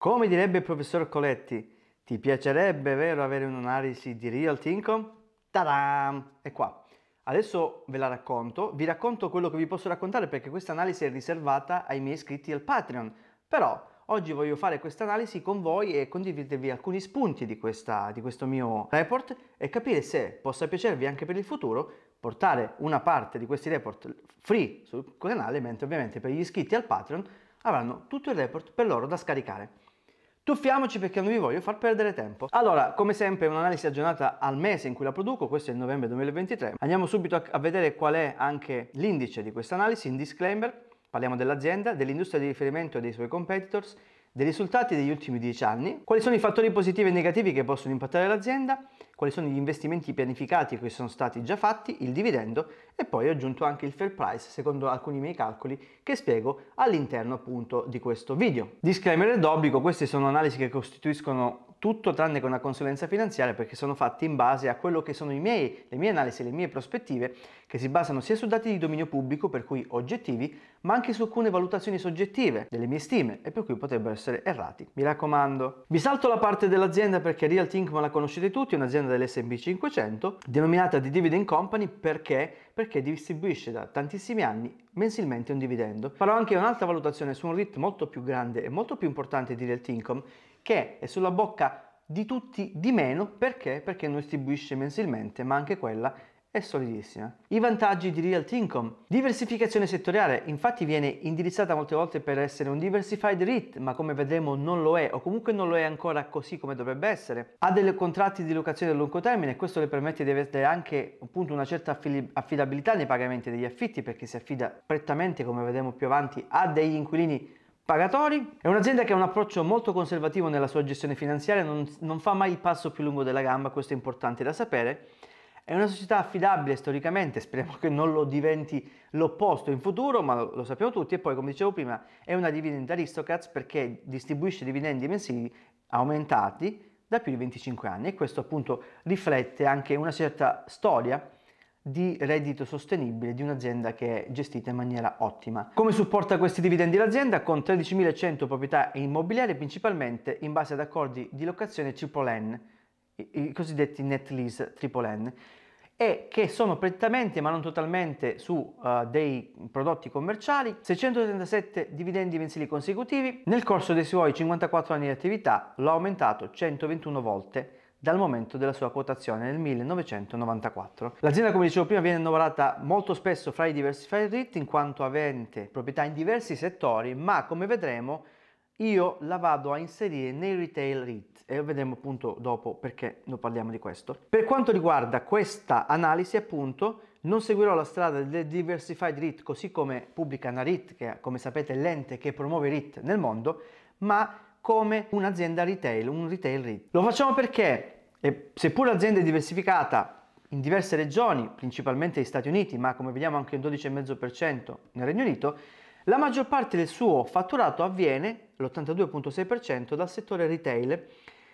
Come direbbe il professor Coletti, ti piacerebbe, vero, avere un'analisi di Real Income? Tadam! È qua. Adesso ve la racconto, vi racconto quello che vi posso raccontare perché questa analisi è riservata ai miei iscritti al Patreon, però oggi voglio fare questa analisi con voi e condividervi alcuni spunti di, questa, di questo mio report e capire se possa piacervi anche per il futuro portare una parte di questi report free sul canale, mentre ovviamente per gli iscritti al Patreon avranno tutto il report per loro da scaricare. Tuffiamoci perché non vi voglio far perdere tempo. Allora, come sempre, un'analisi aggiornata al mese in cui la produco, questo è il novembre 2023. Andiamo subito a vedere qual è anche l'indice di questa analisi, in disclaimer. Parliamo dell'azienda, dell'industria di riferimento e dei suoi competitors, dei risultati degli ultimi 10 anni, quali sono i fattori positivi e negativi che possono impattare l'azienda, quali sono gli investimenti pianificati che sono stati già fatti, il dividendo e poi ho aggiunto anche il fair price secondo alcuni miei calcoli che spiego all'interno appunto di questo video. Disclaimer d'obbligo, queste sono analisi che costituiscono tutto tranne che una consulenza finanziaria perché sono fatti in base a quello che sono miei, le mie analisi, le mie prospettive che si basano sia su dati di dominio pubblico, per cui oggettivi, ma anche su alcune valutazioni soggettive delle mie stime e per cui potrebbero essere errati. Mi raccomando. Vi salto la parte dell'azienda perché Real Thinkman la conoscete tutti, è un'azienda dellsb 500 denominata di Dividend Company perché? Perché distribuisce da tantissimi anni mensilmente un dividendo. Farò anche un'altra valutazione su un RIT molto più grande e molto più importante di Real Income che è sulla bocca di tutti di meno perché? Perché non distribuisce mensilmente, ma anche quella è solidissima. I vantaggi di Real Income. Diversificazione settoriale, infatti viene indirizzata molte volte per essere un diversified REIT, ma come vedremo non lo è o comunque non lo è ancora così come dovrebbe essere. Ha dei contratti di locazione a lungo termine, questo le permette di avere anche appunto una certa affidabilità nei pagamenti degli affitti perché si affida prettamente, come vedremo più avanti, a degli inquilini Pagatori è un'azienda che ha un approccio molto conservativo nella sua gestione finanziaria, non, non, fa mai il passo più lungo della gamba, questo è importante da sapere. È una società affidabile storicamente, speriamo che non lo diventi l'opposto in futuro, ma lo, lo sappiamo tutti. E poi, come dicevo prima, è una dividend aristocrats perché distribuisce dividendi mensili aumentati da più di 25 anni e questo appunto riflette anche una certa storia di reddito sostenibile di un'azienda che è gestita in maniera ottima. Come supporta questi dividendi l'azienda? Con 13.100 proprietà immobiliari principalmente in base ad accordi di locazione triple N, i cosiddetti net lease triple N e che sono prettamente ma non totalmente su uh, dei prodotti commerciali, 637 dividendi mensili consecutivi, nel corso dei suoi 54 anni di attività l'ha aumentato 121 volte dal momento della sua quotazione nel 1994. L'azienda, come dicevo prima, viene annoverata molto spesso fra i diversified REIT in quanto avente proprietà in diversi settori, ma come vedremo io la vado a inserire nei retail REIT e vedremo appunto dopo perché non parliamo di questo. Per quanto riguarda questa analisi, appunto, non seguirò la strada del diversified REIT così come pubblica una REIT, che come sapete è l'ente che promuove i REIT nel mondo, ma come un'azienda retail, un retail retail. Lo facciamo perché, seppur l'azienda è diversificata in diverse regioni, principalmente gli Stati Uniti, ma come vediamo anche un 12,5% nel Regno Unito, la maggior parte del suo fatturato avviene, l'82,6%, dal settore retail,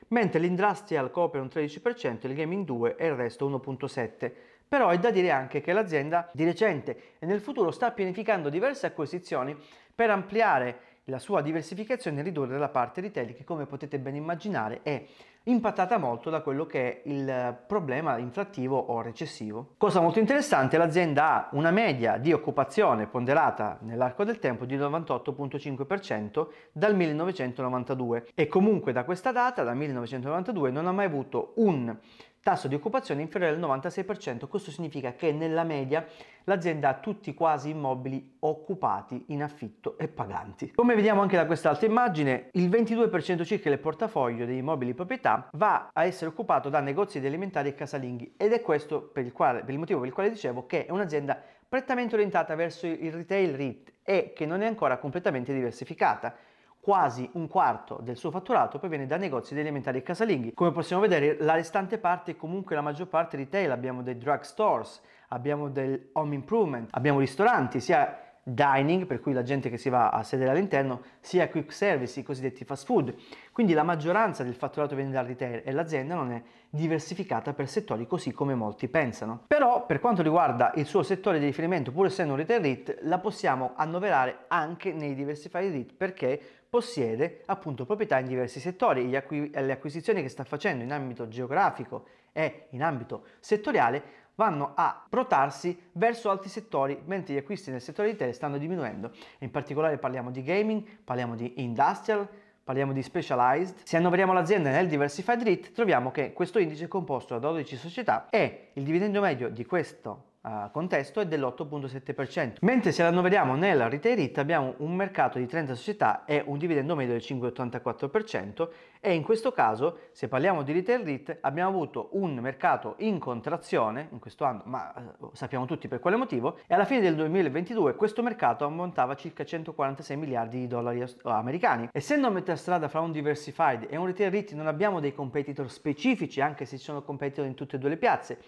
mentre l'industrial copre un 13%, il gaming 2% e il resto 1,7%. Però è da dire anche che l'azienda di recente e nel futuro sta pianificando diverse acquisizioni per ampliare la sua diversificazione ridurre la parte retail che come potete ben immaginare è impattata molto da quello che è il problema inflattivo o recessivo. Cosa molto interessante, l'azienda ha una media di occupazione ponderata nell'arco del tempo di 98.5% dal 1992 e comunque da questa data, dal 1992, non ha mai avuto un tasso di occupazione inferiore al 96%, questo significa che nella media l'azienda ha tutti quasi immobili occupati in affitto e paganti. Come vediamo anche da quest'altra immagine, il 22% circa del portafoglio degli immobili proprietari va a essere occupato da negozi di alimentari e casalinghi ed è questo per il, quale, per il motivo per il quale dicevo che è un'azienda prettamente orientata verso il retail REIT e che non è ancora completamente diversificata. Quasi un quarto del suo fatturato proviene da negozi di alimentari e casalinghi. Come possiamo vedere, la restante parte, comunque la maggior parte retail, abbiamo dei drugstores, abbiamo del home improvement, abbiamo ristoranti, sia dining, per cui la gente che si va a sedere all'interno, sia quick service, i cosiddetti fast food. Quindi la maggioranza del fatturato viene dal retail e l'azienda non è diversificata per settori così come molti pensano. Però per quanto riguarda il suo settore di riferimento, pur essendo un retail REIT, la possiamo annoverare anche nei diversified REIT perché possiede appunto proprietà in diversi settori. le acquisizioni che sta facendo in ambito geografico e in ambito settoriale vanno a protarsi verso altri settori, mentre gli acquisti nel settore di tele stanno diminuendo. In particolare parliamo di gaming, parliamo di industrial, parliamo di specialized. Se annoveriamo l'azienda nel diversified REIT, troviamo che questo indice è composto da 12 società e il dividendo medio di questo uh, contesto è dell'8.7%, mentre se la annoveriamo nella retail IT abbiamo un mercato di 30 società e un dividendo medio del 5,84% e in questo caso se parliamo di retail IT abbiamo avuto un mercato in contrazione in questo anno, ma uh, sappiamo tutti per quale motivo, e alla fine del 2022 questo mercato ammontava circa 146 miliardi di dollari eh, americani. Essendo a metà strada fra un diversified e un retail IT non abbiamo dei competitor specifici anche se ci sono competitor in tutte e due le piazze,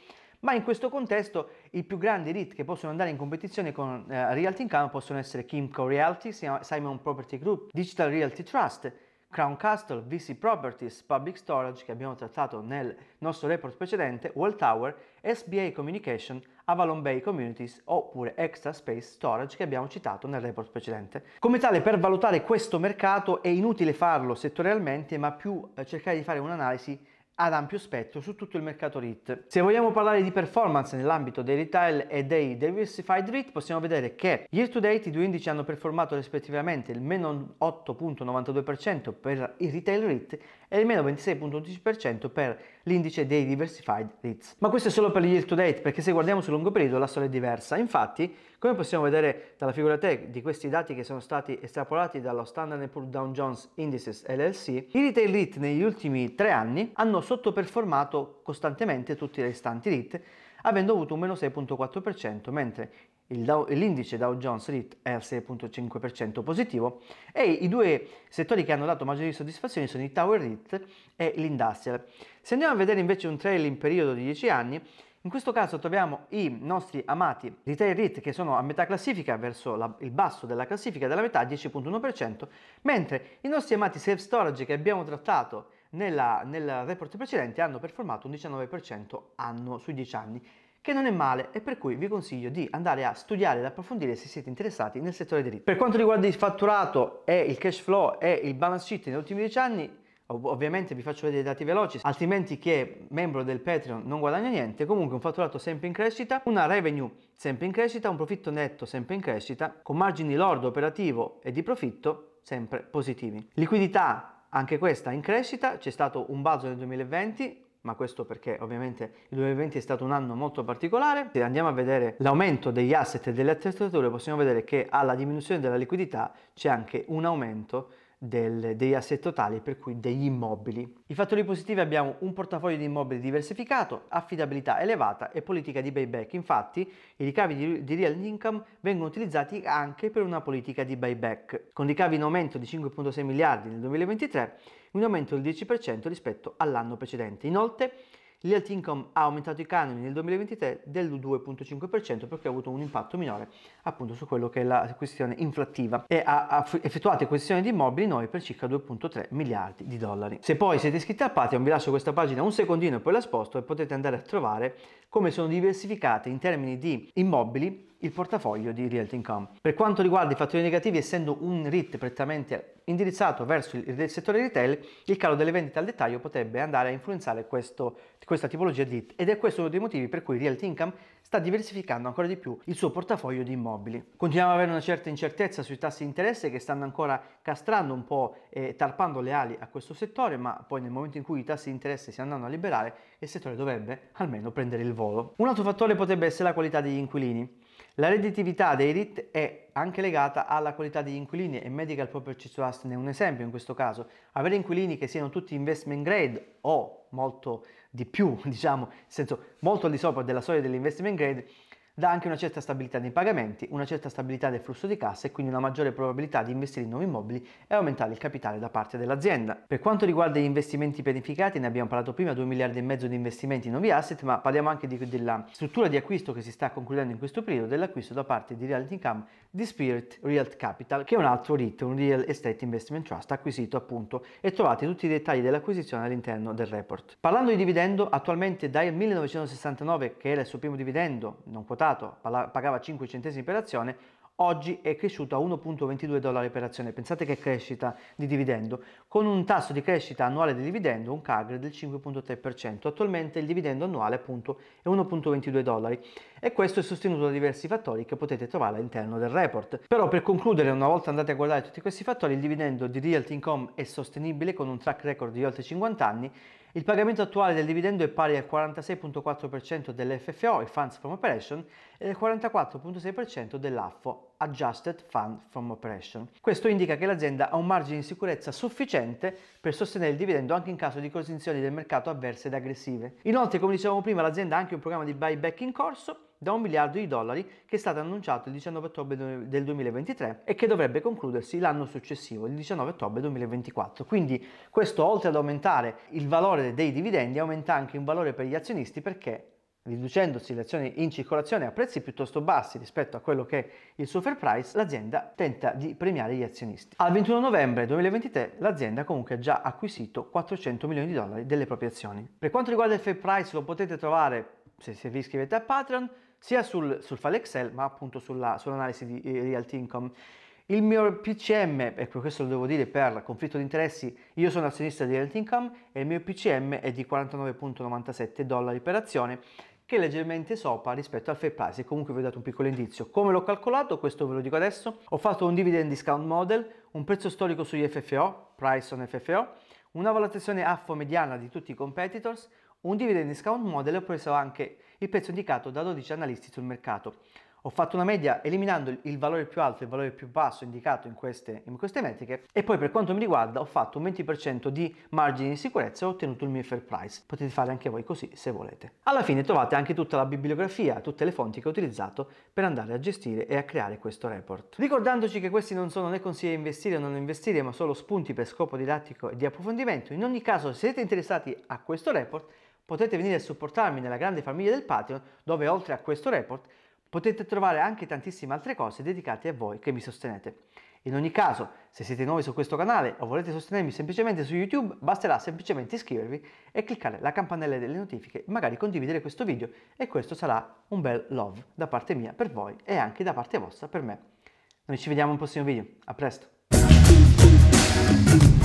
ma in questo contesto i più grandi REIT che possono andare in competizione con eh, Realty Income possono essere Kimco Realty, Simon Property Group, Digital Realty Trust, Crown Castle, VC Properties, Public Storage che abbiamo trattato nel nostro report precedente, Tower, SBA Communication, Avalon Bay Communities oppure Extra Space Storage che abbiamo citato nel report precedente. Come tale per valutare questo mercato è inutile farlo settorialmente ma più eh, cercare di fare un'analisi ad ampio spettro su tutto il mercato REIT. Se vogliamo parlare di performance nell'ambito dei retail e dei diversified REIT, possiamo vedere che year to date i due indici hanno performato rispettivamente il meno 8.92% per il retail REIT e il meno 26.11% per l'indice dei diversified REITs. Ma questo è solo per gli year to date, perché se guardiamo sul lungo periodo la storia è diversa. Infatti, come possiamo vedere dalla figura 3 di questi dati che sono stati estrapolati dallo Standard Poor's Dow Jones Indices LLC, i retail REIT negli ultimi tre anni hanno sottoperformato costantemente tutti i restanti REIT, avendo avuto un meno 6.4%, mentre l'indice Dow Jones REIT è al 6.5% positivo e i due settori che hanno dato maggiori soddisfazioni sono i Tower REIT e l'Industrial. Se andiamo a vedere invece un trail in periodo di 10 anni, in questo caso troviamo i nostri amati retail rate che sono a metà classifica, verso la, il basso della classifica della metà, 10.1%, mentre i nostri amati self storage che abbiamo trattato nella, nel report precedente hanno performato un 19% anno sui 10 anni, che non è male e per cui vi consiglio di andare a studiare ed approfondire se siete interessati nel settore dei retail. Per quanto riguarda il fatturato e il cash flow e il balance sheet negli ultimi 10 anni, Ovviamente vi faccio vedere i dati veloci, altrimenti chi è membro del Patreon non guadagna niente, comunque un fatturato sempre in crescita, una revenue sempre in crescita, un profitto netto sempre in crescita, con margini lordo operativo e di profitto sempre positivi. Liquidità, anche questa in crescita, c'è stato un balzo nel 2020, ma questo perché ovviamente il 2020 è stato un anno molto particolare. Se andiamo a vedere l'aumento degli asset e delle attrezzature possiamo vedere che alla diminuzione della liquidità c'è anche un aumento del, degli asset totali, per cui degli immobili. I fattori positivi abbiamo un portafoglio di immobili diversificato, affidabilità elevata e politica di buyback. Infatti i ricavi di, di real income vengono utilizzati anche per una politica di buyback, con ricavi in aumento di 5.6 miliardi nel 2023, un aumento del 10% rispetto all'anno precedente. Inoltre L'Ilt Income ha aumentato i canoni nel 2023 del 2,5% perché ha avuto un impatto minore appunto su quello che è la questione inflattiva e ha effettuato acquisizioni di immobili noi per circa 2,3 miliardi di dollari. Se poi siete iscritti a Patreon vi lascio questa pagina un secondino e poi la sposto e potete andare a trovare come sono diversificate in termini di immobili il portafoglio di Realty Income. Per quanto riguarda i fattori negativi, essendo un RIT prettamente indirizzato verso il, settore retail, il calo delle vendite al dettaglio potrebbe andare a influenzare questo, questa tipologia di RIT ed è questo uno dei motivi per cui Realty Income sta diversificando ancora di più il suo portafoglio di immobili. Continuiamo ad avere una certa incertezza sui tassi di interesse che stanno ancora castrando un po' e tarpando le ali a questo settore, ma poi nel momento in cui i tassi di interesse si andranno a liberare, il settore dovrebbe almeno prendere il volo. Un altro fattore potrebbe essere la qualità degli inquilini. La redditività dei RIT è anche legata alla qualità degli inquilini e Medical Property Trust ne è un esempio in questo caso. Avere inquilini che siano tutti investment grade o molto di più, diciamo, nel senso molto al di sopra della soglia dell'investment grade, dà anche una certa stabilità nei pagamenti, una certa stabilità del flusso di cassa e quindi una maggiore probabilità di investire in nuovi immobili e aumentare il capitale da parte dell'azienda. Per quanto riguarda gli investimenti pianificati, ne abbiamo parlato prima, 2 miliardi e mezzo di investimenti in nuovi asset, ma parliamo anche di, della struttura di acquisto che si sta concludendo in questo periodo, dell'acquisto da parte di Realty Income di Spirit Real Capital, che è un altro REIT, un Real Estate Investment Trust, acquisito appunto e trovate tutti i dettagli dell'acquisizione all'interno del report. Parlando di dividendo, attualmente dal 1969, che era il suo primo dividendo, non quotato, passato pagava 5 centesimi per azione, oggi è cresciuto a 1.22 dollari per azione, pensate che crescita di dividendo, con un tasso di crescita annuale di dividendo, un CAGR del 5.3%, attualmente il dividendo annuale appunto è 1.22 dollari e questo è sostenuto da diversi fattori che potete trovare all'interno del report. Però per concludere, una volta andate a guardare tutti questi fattori, il dividendo di Realty Income è sostenibile con un track record di oltre 50 anni, il pagamento attuale del dividendo è pari al 46.4% dell'FFO, il Funds from Operation, e al 44.6% dell'AFO. Adjusted Fund from Operation. Questo indica che l'azienda ha un margine di sicurezza sufficiente per sostenere il dividendo anche in caso di condizioni del mercato avverse ed aggressive. Inoltre, come dicevamo prima, l'azienda ha anche un programma di buyback in corso da un miliardo di dollari che è stato annunciato il 19 ottobre del 2023 e che dovrebbe concludersi l'anno successivo, il 19 ottobre 2024. Quindi questo oltre ad aumentare il valore dei dividendi aumenta anche il valore per gli azionisti perché riducendosi le azioni in circolazione a prezzi piuttosto bassi rispetto a quello che è il suo fair price, l'azienda tenta di premiare gli azionisti. Al 21 novembre 2023 l'azienda comunque ha già acquisito 400 milioni di dollari delle proprie azioni. Per quanto riguarda il fair price lo potete trovare se vi iscrivete a Patreon sia sul, sul file Excel ma appunto sulla, sull'analisi di eh, Realty Income. Il mio PCM, e questo lo devo dire per conflitto di interessi, io sono azionista di Realty Income e il mio PCM è di 49,97 dollari per azione che è leggermente sopra rispetto al fair price comunque vi ho dato un piccolo indizio. Come l'ho calcolato? Questo ve lo dico adesso. Ho fatto un dividend discount model, un prezzo storico sugli FFO, price on FFO, una valutazione affo mediana di tutti i competitors, un dividend discount model e ho preso anche il prezzo indicato da 12 analisti sul mercato ho fatto una media eliminando il valore più alto e il valore più basso indicato in queste, in queste metriche e poi per quanto mi riguarda ho fatto un 20% di margine di sicurezza e ho ottenuto il mio fair price. Potete fare anche voi così se volete. Alla fine trovate anche tutta la bibliografia, tutte le fonti che ho utilizzato per andare a gestire e a creare questo report. Ricordandoci che questi non sono né consigli di investire o non investire ma solo spunti per scopo didattico e di approfondimento, in ogni caso se siete interessati a questo report potete venire a supportarmi nella grande famiglia del Patreon dove oltre a questo report Potete trovare anche tantissime altre cose dedicate a voi che mi sostenete. In ogni caso, se siete nuovi su questo canale o volete sostenermi semplicemente su YouTube, basterà semplicemente iscrivervi e cliccare la campanella delle notifiche, magari condividere questo video e questo sarà un bel love da parte mia per voi e anche da parte vostra per me. Noi ci vediamo in un prossimo video, a presto!